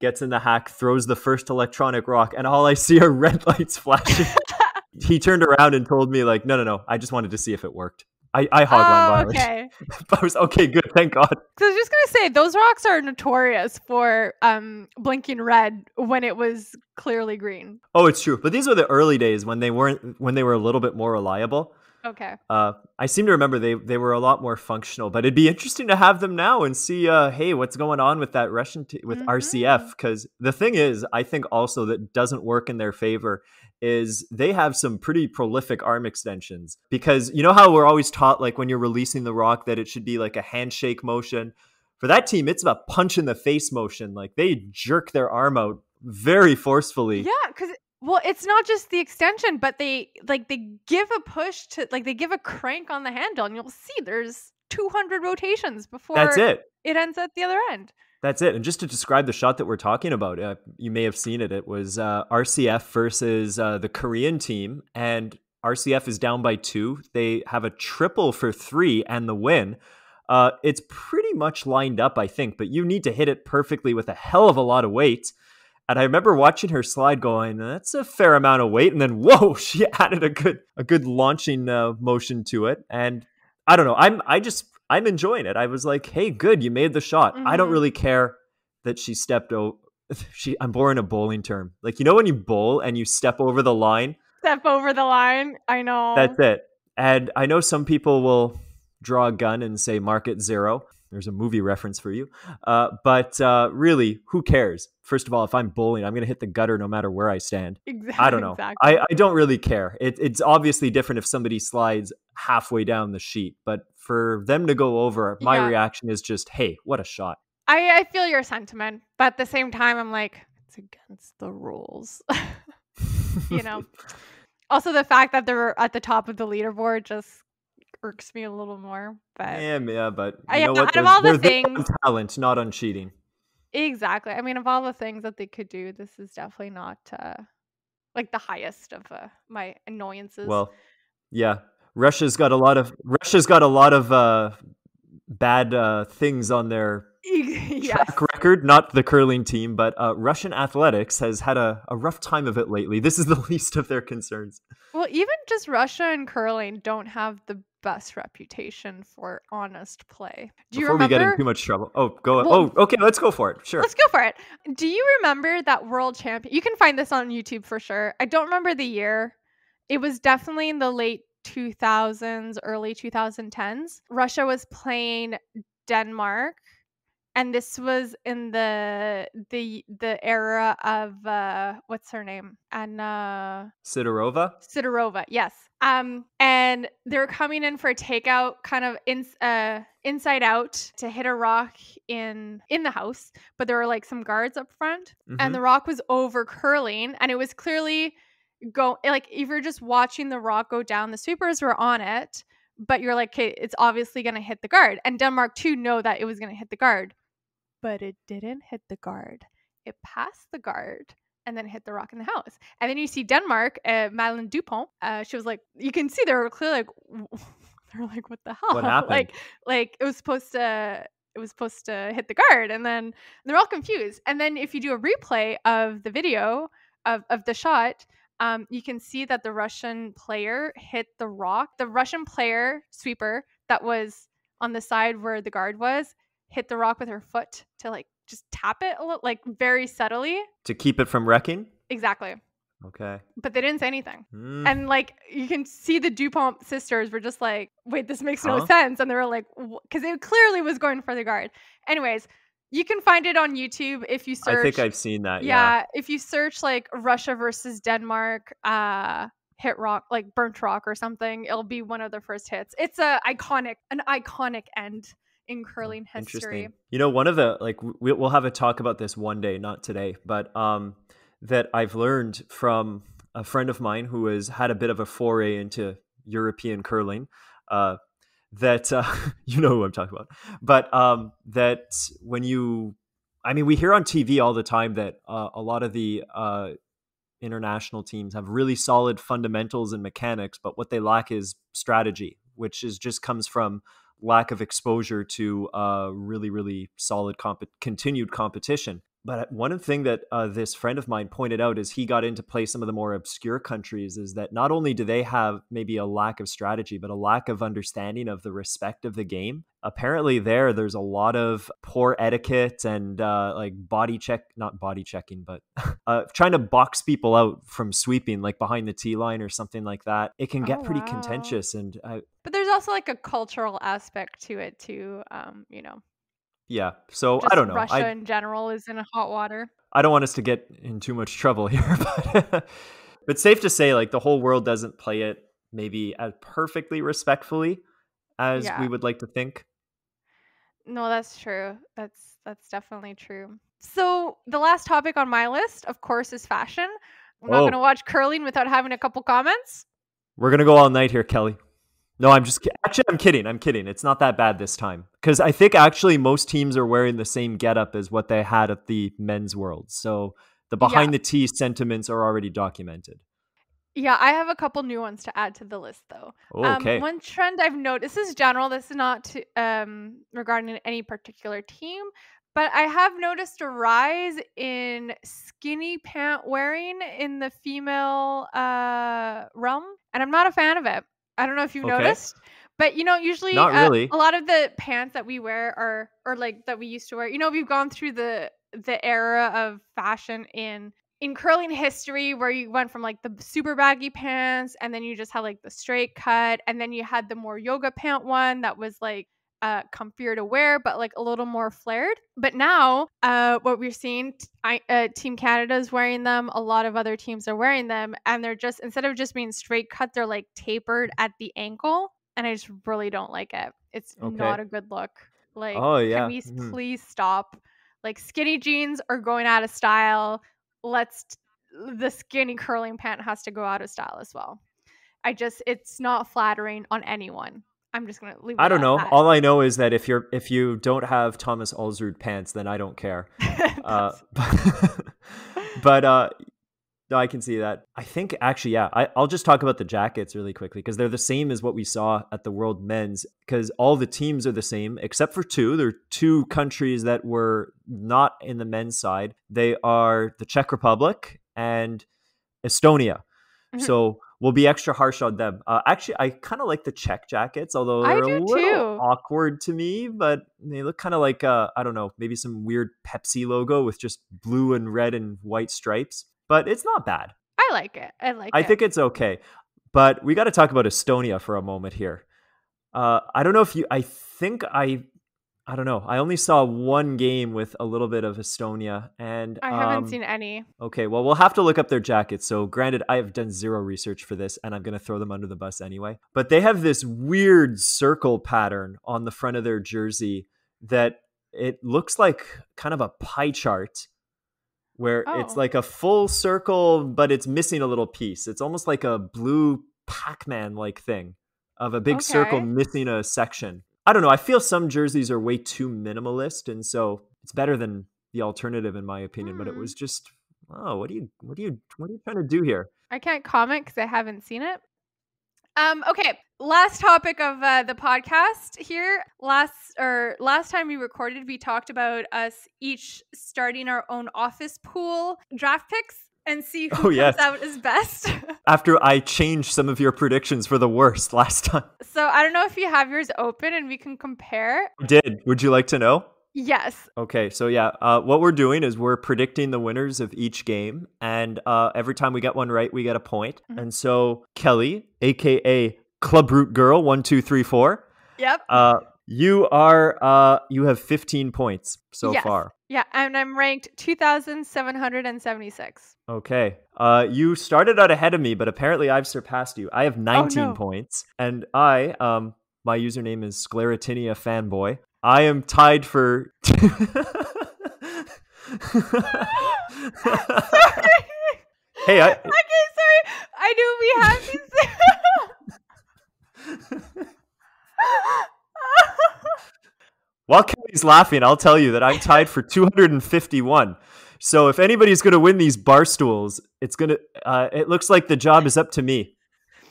gets in the hack, throws the first electronic rock, and all I see are red lights flashing. he turned around and told me like, "No, no, no, I just wanted to see if it worked." I, I hogline oh, violence. Okay. okay, good, thank God. I was just gonna say those rocks are notorious for um blinking red when it was clearly green. Oh, it's true. But these were the early days when they weren't when they were a little bit more reliable. Okay. Uh, I seem to remember they they were a lot more functional, but it'd be interesting to have them now and see, uh, hey, what's going on with that Russian t- with mm-hmm. RCF? Because the thing is, I think also that doesn't work in their favor is they have some pretty prolific arm extensions because you know how we're always taught like when you're releasing the rock that it should be like a handshake motion for that team it's a punch in the face motion like they jerk their arm out very forcefully yeah because well it's not just the extension but they like they give a push to like they give a crank on the handle and you'll see there's 200 rotations before that's it it ends at the other end that's it. And just to describe the shot that we're talking about, uh, you may have seen it. It was uh, RCF versus uh, the Korean team, and RCF is down by two. They have a triple for three and the win. Uh, it's pretty much lined up, I think, but you need to hit it perfectly with a hell of a lot of weight. And I remember watching her slide, going, "That's a fair amount of weight." And then, whoa, she added a good a good launching uh, motion to it. And I don't know. I'm I just I'm enjoying it. I was like, hey, good, you made the shot. Mm-hmm. I don't mm-hmm. really care that she stepped over. She, I'm boring a bowling term. Like you know when you bowl and you step over the line. Step over the line. I know. That's it. And I know some people will draw a gun and say market zero there's a movie reference for you. Uh, but uh, really, who cares? First of all, if I'm bullying, I'm going to hit the gutter no matter where I stand. Exactly. I don't know. Exactly. I, I don't really care. It, it's obviously different if somebody slides halfway down the sheet, but for them to go over, my yeah. reaction is just, hey, what a shot. I, I feel your sentiment, but at the same time, I'm like, it's against the rules. you know? also, the fact that they're at the top of the leaderboard just irks me a little more. But yeah, yeah, but you I, know what? Out of all the things, talent, not on cheating. Exactly. I mean, of all the things that they could do, this is definitely not uh, like the highest of uh, my annoyances. Well, yeah, Russia's got a lot of Russia's got a lot of uh, bad uh, things on their yes. track record. Not the curling team, but uh, Russian athletics has had a, a rough time of it lately. This is the least of their concerns. Well, even just Russia and curling don't have the best reputation for honest play. Do you Before we get in too much trouble. Oh, go. Well, oh, okay. Let's go for it. Sure. Let's go for it. Do you remember that world champion? You can find this on YouTube for sure. I don't remember the year. It was definitely in the late 2000s, early 2010s. Russia was playing Denmark and this was in the the the era of uh what's her name anna sidorova sidorova yes um and they're coming in for a takeout kind of in uh inside out to hit a rock in in the house but there were like some guards up front mm-hmm. and the mm-hmm. rock was over curling and it was clearly go like if you're just watching the rock go down the sweepers were on it but you're like, okay, it's obviously going to hit the guard. And Denmark too know that it was going to hit the guard but it didn't hit the guard. It passed the guard and then hit the rock in the house. And then you see Denmark, uh, Madeline Dupont. Uh, she was like, you can see they were clearly like, they're like, what the hell? What happened? Like, like it was supposed to. It was supposed to hit the guard, and then they're all confused. And then, if you do a replay of the video of, of the shot, um, you can see that the Russian player hit the rock. The Russian player sweeper that was on the side where the guard was hit the rock with her foot to like just tap it a little, like very subtly to keep it from wrecking. Exactly. Okay. But they didn't say anything. Mm. And like you can see the DuPont sisters were just like, wait, this makes huh? no uh-huh. sense. And they were like, because it clearly was going for the guard. Anyways, you can find it on YouTube if you search. I think I've seen that. Yeah. yeah. If you search like Russia versus Denmark, uh, hit rock, like burnt rock or something, it'll be one of the first hits. It's a iconic, an iconic end in hmm, curling history. You know, one of the like we, will have a talk about this one day, not today, but um, that I've learned from a friend of mine who has had a bit of a foray into European curling. Uh, that uh, you know who I'm talking about, but um, that when you, I mean, we hear on TV all the time that uh, a lot of the uh, international teams have really solid fundamentals and mechanics, but what they lack is strategy, which is just comes from lack of exposure to uh, really, really solid comp- continued competition but uh, one thing that uh, this friend of mine pointed out as he got into play some of the more obscure countries is that not only do they have maybe a lack of strategy but a lack of understanding of the respect of the game apparently there there's a lot of poor etiquette and uh, like body check not body checking but uh, trying to box people out from sweeping like behind the tee line or something like that it can get oh, pretty wow. contentious and I, uh, but there's also like a cultural aspect to it too um, you know yeah. So Just I don't know. Russia I, in general is in hot water. I don't want us to get in too much trouble here, but but safe to say, like the whole world doesn't play it maybe as perfectly respectfully as yeah. we would like to think. No, that's true. That's that's definitely true. So the last topic on my list, of course, is fashion. I'm oh. not going to watch curling without having a couple comments. We're going to go all night here, Kelly. No, I'm just actually I'm kidding. I'm kidding. It's not that bad this time because I think actually most teams are wearing the same getup as what they had at the men's world. So the behind yeah. the tee sentiments are already documented. Yeah, I have a couple new ones to add to the list though. Um, okay. Um, one trend I've noticed is general. This is not um, regarding any particular team, but I have noticed a rise in skinny pant wearing in the female uh, realm, and I'm not a fan of it. I don't know if you've okay. noticed, but you know, usually Not uh, a lot of the pants that we wear are or like that we used to wear. You know, we've gone through the the era of fashion in in curling history where you went from like the super baggy pants and then you just had like the straight cut and then you had the more yoga pant one that was like uh, comfier to wear, but like a little more flared. But now, uh, what we're seeing, I, uh, Team Canada is wearing them. A lot of other teams are wearing them, and they're just instead of just being straight cut, they're like tapered at the ankle, and I just really don't like it. It's okay. not a good look. Like, oh yeah, can we mm-hmm. please stop? Like, skinny jeans are going out of style. Let's the skinny curling pant has to go out of style as well. I just it's not flattering on anyone. I'm just gonna leave. I don't know. That. All I know is that if you're if you don't have Thomas Alzrud pants, then I don't care. uh, but but uh, no, I can see that. I think actually, yeah, I, will just talk about the jackets really quickly because they're the same as what we saw at the World Men's. Because all the teams are the same except for two. There are two countries that were not in the men's side. They are the Czech Republic and Estonia. Mm-hmm. So we'll be extra harsh on them. Uh, actually, I kind of like the check jackets, although they're a little too. awkward to me. But they look kind of like uh, I don't know, maybe some weird Pepsi logo with just blue and red and white stripes. But it's not bad. I like it. I like. I it. think it's okay. But we got to talk about Estonia for a moment here. Uh, I don't know if you. I think I I don't know. I only saw one game with a little bit of Estonia, and I haven't um, seen any. Okay, well, we'll have to look up their jackets. So, granted, I have done zero research for this, and I'm going to throw them under the bus anyway. But they have this weird circle pattern on the front of their jersey that it looks like kind of a pie chart, where oh. it's like a full circle, but it's missing a little piece. It's almost like a blue Pac-Man like thing of a big okay. circle missing a section. I don't know. I feel some jerseys are way too minimalist, and so it's better than the alternative, in my opinion. Mm. But it hmm. was just, oh, what do you, what do you, what are you trying to do here? I can't comment because I haven't seen it. Um, okay, last topic of uh, the podcast here. Last or last time we recorded, we talked about us each starting our own office pool draft picks and see who oh, comes yes. out as best. After I changed some of your predictions for the worst last time. So I don't know if you have yours open and we can compare. I did. Would you like to know? Yes. Okay. So, yeah, uh, what we're doing is we're predicting the winners of each game. And uh, every time we get one right, we get a point. Mm-hmm. And so, Kelly, AKA Club Root Girl, one, two, three, four. Yep. Uh, you are uh you have 15 points so yes. far. Yeah, and I'm ranked 2776. Okay. Uh you started out ahead of me, but apparently I've surpassed you. I have 19 oh, no. points and I um my username is sclerotinia fanboy. I am tied for Hey, I Okay, sorry. I knew we had. these While Kelly's laughing, I'll tell you that I'm tied for 251. So if anybody's going to win these bar stools, it's going to. Uh, it looks like the job is up to me.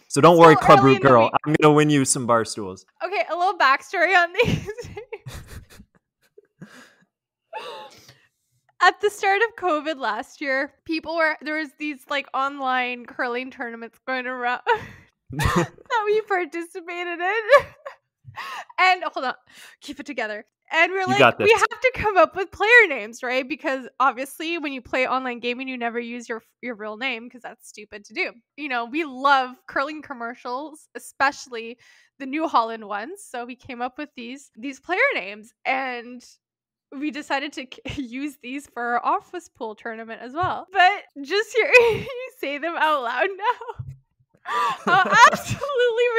So don't worry, Club Root Girl. Week. I'm going to win you some bar stools. Okay, a little backstory on these. At the start of COVID last year, people were there was these like online curling tournaments going around that we participated in and hold on, keep it together. And we're like, we have to come up with player names, right? Because obviously, when you play online gaming, you never use your your real name because that's stupid to do. You know, we love curling commercials, especially the New Holland ones. So we came up with these these player names, and we decided to use these for our office pool tournament as well. But just hearing you say them out loud now, how absolutely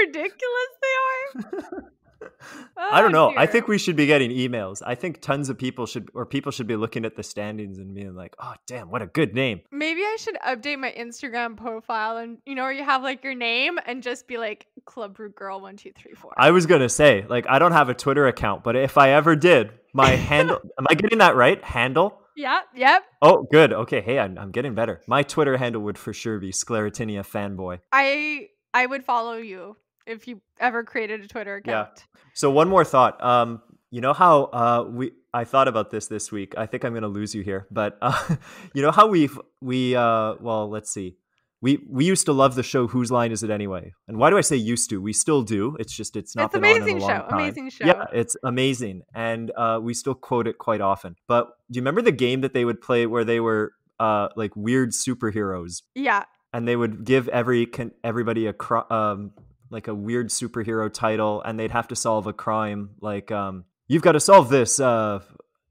ridiculous they are. Oh, I don't know. I think we should be getting emails. I think tons of people should, or people should be looking at the standings and being like, "Oh, damn, what a good name." Maybe I should update my Instagram profile, and you know, where you have like your name and just be like Club Root Girl one two three four. I was gonna say, like, I don't have a Twitter account, but if I ever did, my handle. am I getting that right? Handle. Yep. Yep. Oh, good. Okay. Hey, I'm, I'm getting better. My Twitter handle would for sure be Sclerotinia fanboy. I I would follow you if you ever created a Twitter account. Yeah. So one more thought. Um, you know how uh, we I thought about this this week. I think I'm going to lose you here, but uh, you know how we've we uh, well, let's see. We we used to love the show Whose Line Is It Anyway? And why do I say used to? We still do. It's just it's not. It's amazing show. Time. Amazing show. Yeah, it's amazing, and uh, we still quote it quite often. But do you remember the game that they would play where they were uh, like weird superheroes? Yeah, and they would give every everybody a cro- um, like a weird superhero title, and they'd have to solve a crime. Like, um, you've got to solve this. Uh,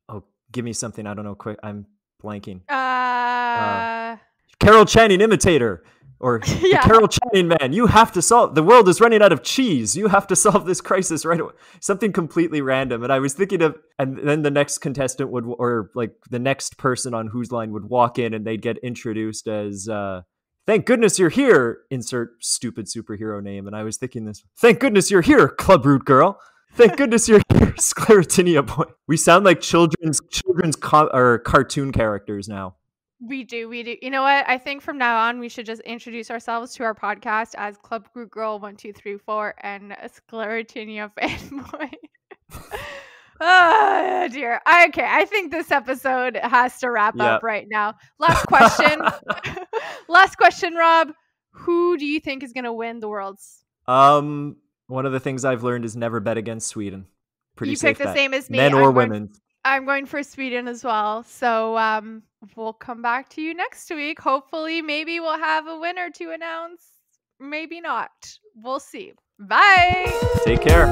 oh, give me something. I don't know. Quick, I'm blanking. Uh, uh Carol Channing imitator or yeah. the Carol Channing man. You have to solve. The world is running out of cheese. You have to solve this crisis right away. Something completely random. And I was thinking of, and then the next contestant would, or like the next person on Whose Line would walk in, and they'd get introduced as. Uh, Thank goodness you're here, insert stupid superhero name. And I was thinking this. Thank goodness you're here, Club Root Girl. Thank goodness you're here, Sclerotinia Boy. We sound like children's children's co- or cartoon characters now. We do, we do. You know what? I think from now on, we should just introduce ourselves to our podcast as Club root Girl One Two Three Four and Sclerotinia Fanboy. Oh dear. Okay, I think this episode has to wrap yep. up right now. Last question. Last question, Rob. Who do you think is going to win the worlds? Um, one of the things I've learned is never bet against Sweden. Pretty you pick the same as me. Men or I'm women. Going, I'm going for Sweden as well. So um, we'll come back to you next week. Hopefully, maybe we'll have a winner to announce. Maybe not. We'll see. Bye. Take care.